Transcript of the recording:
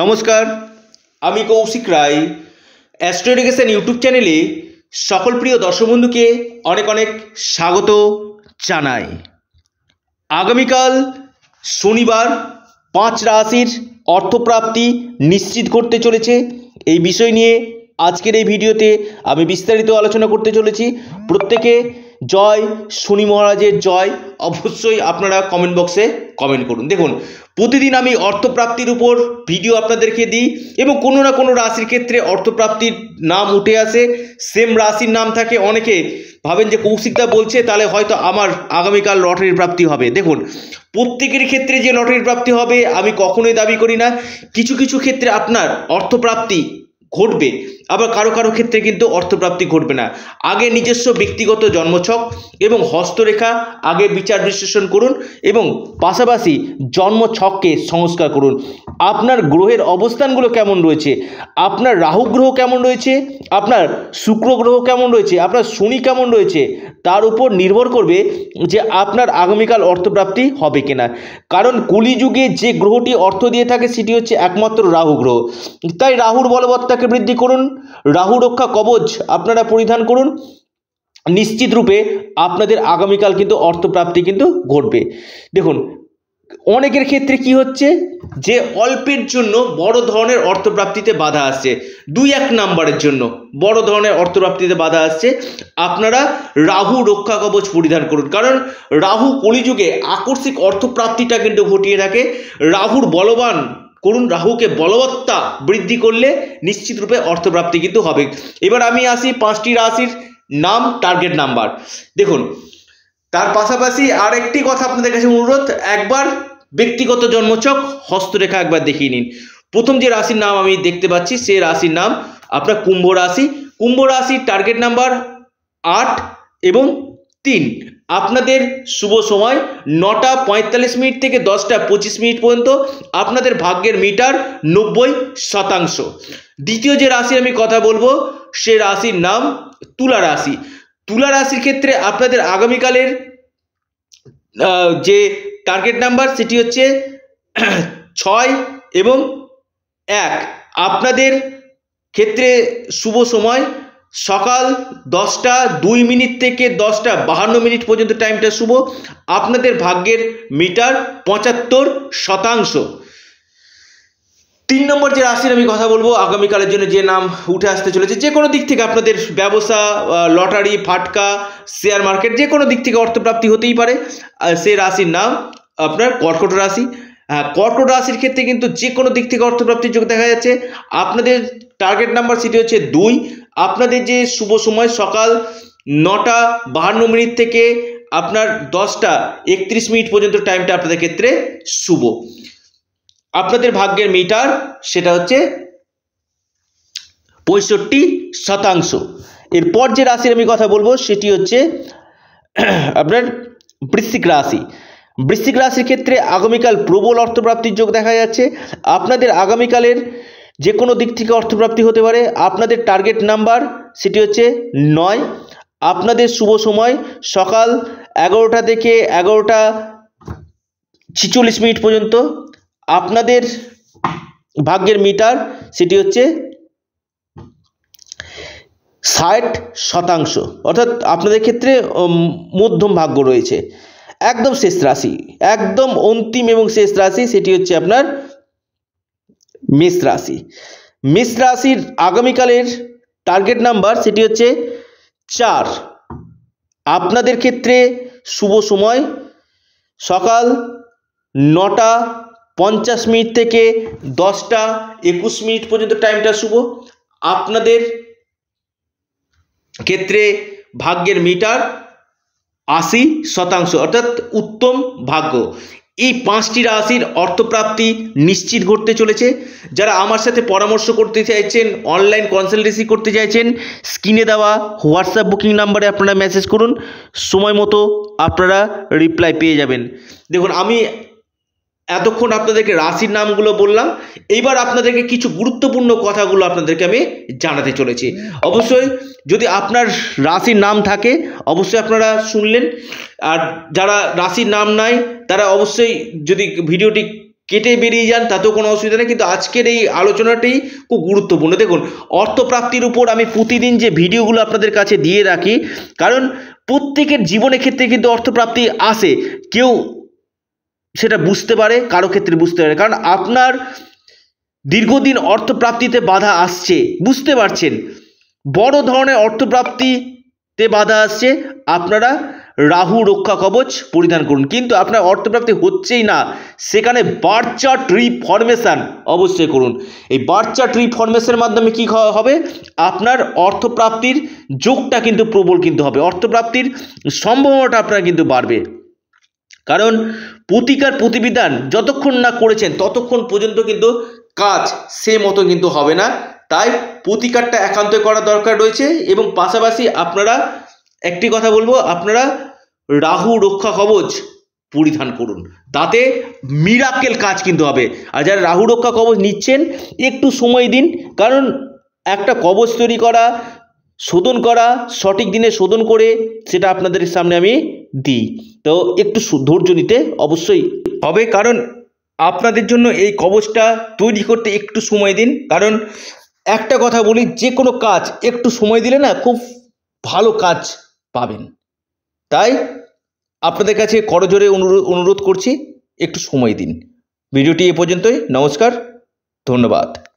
নমস্কার আমি Kaushik Roy astro education YouTube চ্যানেলে সকল প্রিয় দর্শক বন্ধুকে অনেক অনেক স্বাগত জানাই আগামীকাল শনিবার পাঁচ রাশির অর্থপ্রাপ্তি নিশ্চিত করতে চলেছে এই বিষয় নিয়ে আজকের এই ভিডিওতে আমি বিস্তারিত আলোচনা করতে চলেছি প্রত্যেকে জয় শনি মহারাজের জয় অবশ্যই আপনারা কমেন্ট বক্সে কমেন্ট করুন দেখুন প্রতিদিন আমি অর্থপ্রাপ্তির উপর ভিডিও আপনাদেরকে দিই এবং কোনো না কোনো রাশির ক্ষেত্রে অর্থপ্রাপ্তির নাম উঠে আসে সেম রাশির নাম থাকে অনেকে ভাবেন যে কৌশিকদা বলছে তাহলে হয়তো আমার আগামীকাল লটারির প্রাপ্তি হবে দেখুন প্রত্যেকের ক্ষেত্রে যে লটারির প্রাপ্তি হবে আমি কখনোই দাবি করি না কিছু কিছু ক্ষেত্রে আপনার অর্থপ্রাপ্তি ঘটবে আবার কারো কারো ক্ষেত্রে কিন্তু অর্থপ্রাপ্তি ঘটবে না আগে নিজস্ব ব্যক্তিগত জন্মছক এবং হস্তরেখা আগে বিচার বিশ্লেষণ করুন এবং পাশাপাশি জন্মছককে সংস্কার করুন আপনার গ্রহের অবস্থানগুলো কেমন রয়েছে আপনার রাহু গ্রহ কেমন রয়েছে আপনার শুক্র গ্রহ কেমন রয়েছে আপনার শনি কেমন রয়েছে তার উপর নির্ভর করবে যে আপনার আগামীকাল অর্থপ্রাপ্তি হবে কিনা কারণ কলিযুগে যে গ্রহটি অর্থ দিয়ে থাকে সেটি হচ্ছে একমাত্র রাহু গ্রহ তাই রাহুর বলবত্তা রক্ষাকে বৃদ্ধি করুন রাহু রক্ষা কবচ আপনারা পরিধান করুন নিশ্চিত রূপে আপনাদের আগামীকাল কিন্তু অর্থপ্রাপ্তি কিন্তু ঘটবে দেখুন অনেকের ক্ষেত্রে কি হচ্ছে যে অল্পের জন্য বড় ধরনের অর্থপ্রাপ্তিতে বাধা আসছে দুই এক নাম্বারের জন্য বড় ধরনের অর্থপ্রাপ্তিতে বাধা আসছে আপনারা রাহু রক্ষা কবচ পরিধান করুন কারণ রাহু কলিযুগে আকস্মিক অর্থপ্রাপ্তিটা কিন্তু ঘটিয়ে থাকে রাহুর বলবান করুন রাহুকে বলবত্তা বৃদ্ধি করলে নিশ্চিতরূপে অর্থপ্রাপ্তি কিন্তু হবে এবার আমি আসি পাঁচটি রাশির নাম টার্গেট নাম্বার দেখুন তার পাশাপাশি আর একটি কথা আপনাদের কাছে অনুরোধ একবার ব্যক্তিগত জন্মচক হস্তরেখা একবার দেখিয়ে নিন প্রথম যে রাশির নাম আমি দেখতে পাচ্ছি সে রাশির নাম আপনার কুম্ভ রাশি কুম্ভ রাশির টার্গেট নাম্বার আট এবং তিন আপনাদের শুভ সময় নটা পঁয়তাল্লিশ মিনিট থেকে দশটা পঁচিশ মিনিট পর্যন্ত আপনাদের ভাগ্যের মিটার নব্বই শতাংশ দ্বিতীয় যে রাশি আমি কথা বলবো সে রাশির নাম তুলা রাশি তুলা রাশির ক্ষেত্রে আপনাদের আগামীকালের যে টার্গেট নাম্বার সেটি হচ্ছে ছয় এবং এক আপনাদের ক্ষেত্রে শুভ সময় সকাল দশটা দুই মিনিট থেকে দশটা বাহান্ন মিনিট পর্যন্ত টাইমটা শুভ আপনাদের ভাগ্যের মিটার পঁচাত্তর শতাংশ তিন নম্বর যে রাশির আমি কথা বলবো আগামীকালের জন্য যে নাম উঠে আসতে চলেছে যে কোনো দিক থেকে আপনাদের ব্যবসা লটারি ফাটকা শেয়ার মার্কেট যে কোনো দিক থেকে অর্থপ্রাপ্তি হতেই পারে সে রাশির নাম আপনার কর্কট রাশি হ্যাঁ, কর্কট রাশির ক্ষেত্রে কিন্তু যে কোনো দিক থেকে অর্থপ্রাপ্তির যোগ দেখা যাচ্ছে আপনাদের টার্গেট নাম্বার সেটি হচ্ছে দুই আপনাদের যে শুভ সময় সকাল নটা বাহান্ন মিনিট থেকে আপনার দশটা একত্রিশ মিনিট পর্যন্ত টাইমটা আপনাদের ক্ষেত্রে শুভ আপনাদের ভাগ্যের মিটার সেটা হচ্ছে পঁয়ষট্টি শতাংশ এরপর যে রাশির আমি কথা বলবো সেটি হচ্ছে আপনার বৃশ্চিক রাশি বৃশ্চিক রাশির ক্ষেত্রে আগামীকাল প্রবল অর্থপ্রাপ্তির যোগ দেখা যাচ্ছে আপনাদের আগামীকালের যে কোনো দিক থেকে অর্থপ্রাপ্তি হতে পারে আপনাদের টার্গেট নাম্বার সেটি হচ্ছে নয় আপনাদের শুভ সময় সকাল এগারোটা থেকে এগারোটা ছিচল্লিশ মিনিট পর্যন্ত আপনাদের ভাগ্যের মিটার সেটি হচ্ছে ষাট শতাংশ অর্থাৎ আপনাদের ক্ষেত্রে মধ্যম ভাগ্য রয়েছে একদম শেষ রাশি একদম অন্তিম এবং শেষ রাশি সেটি হচ্ছে আপনার মেষ রাশি মেষ রাশির আগামীকালের টার্গেট নাম্বার সেটি হচ্ছে চার আপনাদের ক্ষেত্রে শুভ সময় সকাল নটা পঞ্চাশ মিনিট থেকে দশটা একুশ মিনিট পর্যন্ত টাইমটা শুভ আপনাদের ক্ষেত্রে ভাগ্যের মিটার আশি শতাংশ অর্থাৎ উত্তম ভাগ্য এই পাঁচটি রাশির অর্থপ্রাপ্তি নিশ্চিত ঘটতে চলেছে যারা আমার সাথে পরামর্শ করতে চাইছেন অনলাইন কনসালটেন্সি করতে চাইছেন স্ক্রিনে দেওয়া হোয়াটসঅ্যাপ বুকিং নাম্বারে আপনারা মেসেজ করুন সময় মতো আপনারা রিপ্লাই পেয়ে যাবেন দেখুন আমি এতক্ষণ আপনাদেরকে রাশির নামগুলো বললাম এইবার আপনাদেরকে কিছু গুরুত্বপূর্ণ কথাগুলো আপনাদেরকে আমি জানাতে চলেছি অবশ্যই যদি আপনার রাশির নাম থাকে অবশ্যই আপনারা শুনলেন আর যারা রাশির নাম নাই তারা অবশ্যই যদি ভিডিওটি কেটে বেরিয়ে যান তাতেও কোনো অসুবিধা নেই কিন্তু আজকের এই আলোচনাটি খুব গুরুত্বপূর্ণ দেখুন অর্থপ্রাপ্তির উপর আমি প্রতিদিন যে ভিডিওগুলো আপনাদের কাছে দিয়ে রাখি কারণ প্রত্যেকের জীবনের ক্ষেত্রে কিন্তু অর্থপ্রাপ্তি আসে কেউ সেটা বুঝতে পারে কারো ক্ষেত্রে বুঝতে পারে কারণ আপনার দীর্ঘদিন অর্থপ্রাপ্তিতে বাধা আসছে বুঝতে পারছেন বড় ধরনের অর্থপ্রাপ্তিতে বাধা আসছে আপনারা রাহু রক্ষা কবচ পরিধান করুন কিন্তু আপনার অর্থপ্রাপ্তি হচ্ছেই না সেখানে বার্চা ট্রি রিফরমেশান অবশ্যই করুন এই ট্রি রিফরমেশনের মাধ্যমে কী হবে আপনার অর্থপ্রাপ্তির যোগটা কিন্তু প্রবল কিন্তু হবে অর্থপ্রাপ্তির সম্ভাবনাটা আপনার কিন্তু বাড়বে কারণ প্রতিকার প্রতিবিধান যতক্ষণ না করেছেন ততক্ষণ পর্যন্ত কিন্তু কাজ সে মতো কিন্তু হবে না তাই প্রতিকারটা একান্তই করা দরকার রয়েছে এবং পাশাপাশি আপনারা একটি কথা বলবো আপনারা রাহু রক্ষা কবচ পরিধান করুন তাতে মিরাকেল কাজ কিন্তু হবে আর যারা রাহু রক্ষা কবচ নিচ্ছেন একটু সময় দিন কারণ একটা কবচ তৈরি করা শোধন করা সঠিক দিনে শোধন করে সেটা আপনাদের সামনে আমি দিই তো একটু ধৈর্য নিতে অবশ্যই হবে কারণ আপনাদের জন্য এই কবচটা তৈরি করতে একটু সময় দিন কারণ একটা কথা বলি যে কোনো কাজ একটু সময় দিলে না খুব ভালো কাজ পাবেন তাই আপনাদের কাছে করজোরে অনুরোধ করছি একটু সময় দিন ভিডিওটি এ পর্যন্তই নমস্কার ধন্যবাদ